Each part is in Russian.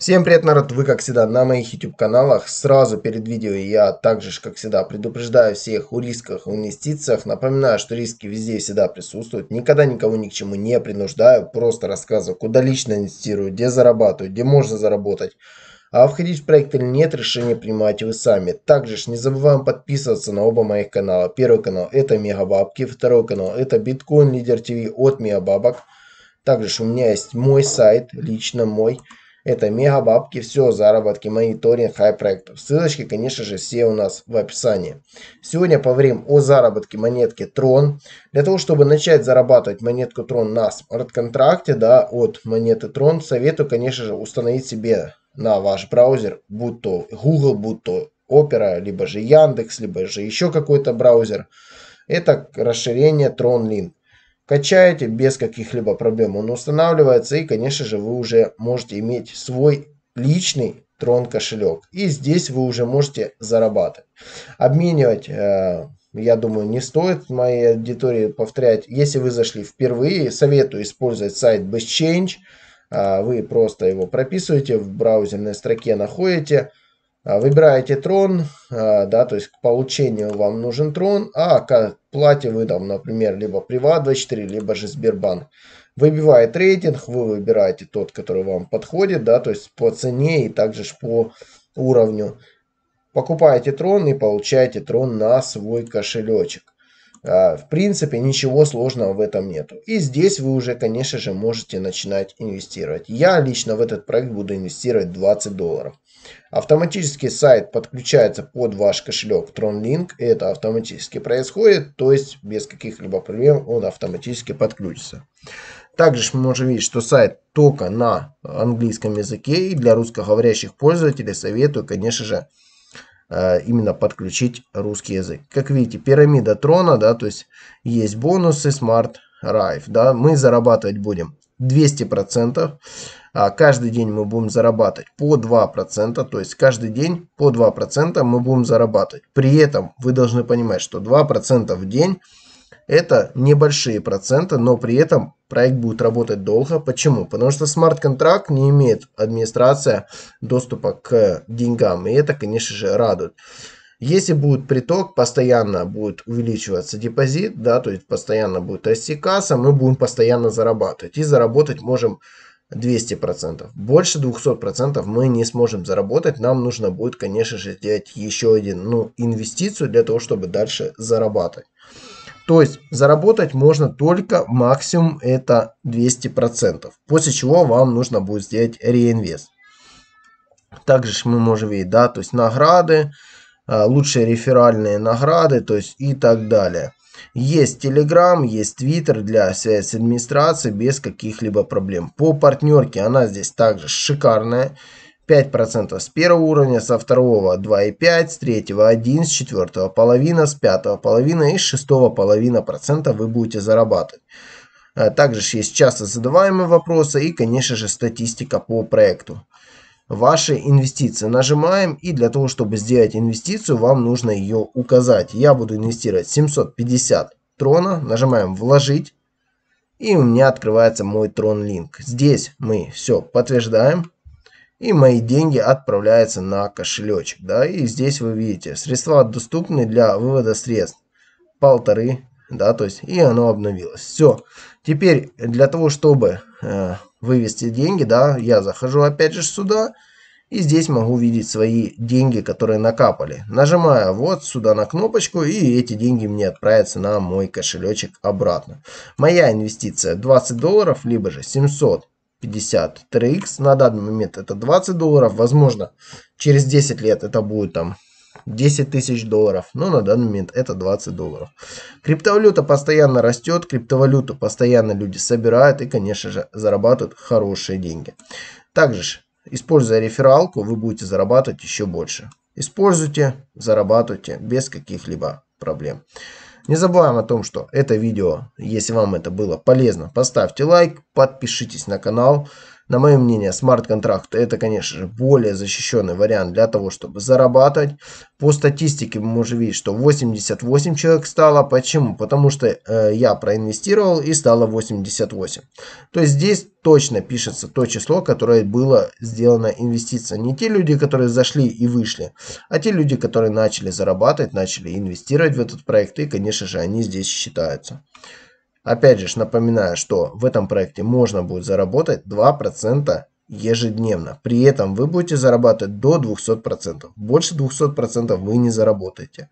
Всем привет, народ! Вы, как всегда, на моих YouTube-каналах. Сразу перед видео я также, как всегда, предупреждаю всех о рисках и инвестициях. Напоминаю, что риски везде и всегда присутствуют. Никогда никого ни к чему не принуждаю. Просто рассказываю, куда лично инвестирую, где зарабатываю, где можно заработать. А входить в проект или нет, решение принимайте вы сами. Также ж не забываем подписываться на оба моих канала. Первый канал это Мегабабки, второй канал это Биткоин Лидер ТВ от Мегабабок. Также ж у меня есть мой сайт, лично мой. Это мега бабки, все заработки, мониторинг, хай проектов. Ссылочки, конечно же, все у нас в описании. Сегодня поговорим о заработке монетки Tron. Для того, чтобы начать зарабатывать монетку Tron на смарт-контракте да, от монеты Tron, советую, конечно же, установить себе на ваш браузер, будь то Google, будь то Opera, либо же Яндекс, либо же еще какой-то браузер. Это расширение TronLink качаете без каких-либо проблем. Он устанавливается и, конечно же, вы уже можете иметь свой личный трон кошелек. И здесь вы уже можете зарабатывать. Обменивать, э, я думаю, не стоит моей аудитории повторять. Если вы зашли впервые, советую использовать сайт BestChange. Э, вы просто его прописываете, в браузерной строке находите а, выбираете трон, а, да, то есть к получению вам нужен трон, а к плате вы там, например, либо Приват24, либо же Сбербанк. Выбивает рейтинг, вы выбираете тот, который вам подходит, да, то есть по цене и также по уровню. Покупаете трон и получаете трон на свой кошелечек. А, в принципе, ничего сложного в этом нету. И здесь вы уже, конечно же, можете начинать инвестировать. Я лично в этот проект буду инвестировать 20 долларов. Автоматически сайт подключается под ваш кошелек TronLink. Это автоматически происходит, то есть без каких-либо проблем он автоматически подключится. Также мы можем видеть, что сайт только на английском языке и для русскоговорящих пользователей советую, конечно же, Э, именно подключить русский язык. Как видите, пирамида трона, да, то есть есть бонусы, Smart райф, да, мы зарабатывать будем 200%, а каждый день мы будем зарабатывать по 2%, то есть каждый день по 2% мы будем зарабатывать. При этом вы должны понимать, что 2% в день – это небольшие проценты, но при этом проект будет работать долго. Почему? Потому что смарт-контракт не имеет администрация доступа к деньгам, и это, конечно же, радует. Если будет приток, постоянно будет увеличиваться депозит, да, то есть постоянно будет расти касса, мы будем постоянно зарабатывать. И заработать можем 200%. Больше 200% мы не сможем заработать. Нам нужно будет, конечно же, сделать еще один, ну, инвестицию для того, чтобы дальше зарабатывать. То есть заработать можно только максимум это 200%, после чего вам нужно будет сделать реинвест. Также мы можем видеть, да, то есть награды, а, лучшие реферальные награды, то есть и так далее. Есть Telegram, есть Twitter для связи с администрацией без каких-либо проблем. По партнерке она здесь также шикарная. 5% с первого уровня, со второго 2,5, с третьего 1, с четвертого половина, с пятого половина и с шестого половина процента вы будете зарабатывать. Э, также есть часто задаваемые вопросы и, конечно же, статистика по проекту. Ваши инвестиции нажимаем и для того, чтобы сделать инвестицию, вам нужно ее указать. Я буду инвестировать 750 трона, нажимаем «Вложить» и у меня открывается мой трон линк. Здесь мы все подтверждаем и мои деньги отправляются на кошелечек. Да, и здесь вы видите, средства доступны для вывода средств. Полторы, да, то есть, и оно обновилось. Все. Теперь для того, чтобы э, вывести деньги, да, я захожу опять же сюда. И здесь могу видеть свои деньги, которые накапали. Нажимаю вот сюда на кнопочку, и эти деньги мне отправятся на мой кошелечек обратно. Моя инвестиция 20 долларов, либо же 700 50. TRX на данный момент это 20 долларов. Возможно, через 10 лет это будет там 10 тысяч долларов. Но на данный момент это 20 долларов. Криптовалюта постоянно растет. Криптовалюту постоянно люди собирают и, конечно же, зарабатывают хорошие деньги. Также, используя рефералку, вы будете зарабатывать еще больше. Используйте, зарабатывайте без каких-либо проблем. Не забываем о том, что это видео, если вам это было полезно, поставьте лайк, подпишитесь на канал, на мое мнение, смарт-контракт это, конечно же, более защищенный вариант для того, чтобы зарабатывать. По статистике мы можем видеть, что 88 человек стало. Почему? Потому что э, я проинвестировал и стало 88. То есть здесь точно пишется то число, которое было сделано инвестиция. Не те люди, которые зашли и вышли, а те люди, которые начали зарабатывать, начали инвестировать в этот проект. И, конечно же, они здесь считаются. Опять же напоминаю, что в этом проекте можно будет заработать 2% ежедневно. При этом вы будете зарабатывать до 200%. Больше 200% вы не заработаете.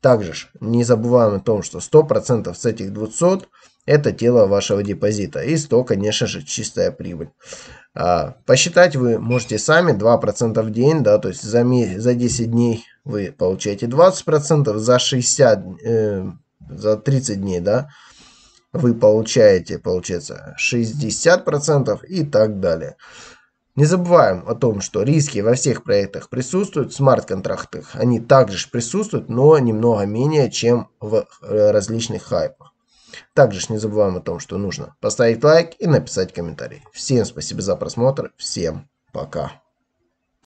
Также не забываем о том, что 100% с этих 200 это тело вашего депозита. И 100, конечно же, чистая прибыль. А, посчитать вы можете сами 2% в день, да, то есть за, за 10 дней вы получаете 20%, за 60, э, за 30 дней, да, вы получаете, получается, 60% и так далее. Не забываем о том, что риски во всех проектах присутствуют, в смарт-контрактах они также присутствуют, но немного менее, чем в э, различных хайпах. Также не забываем о том, что нужно поставить лайк и написать комментарий. Всем спасибо за просмотр, всем пока.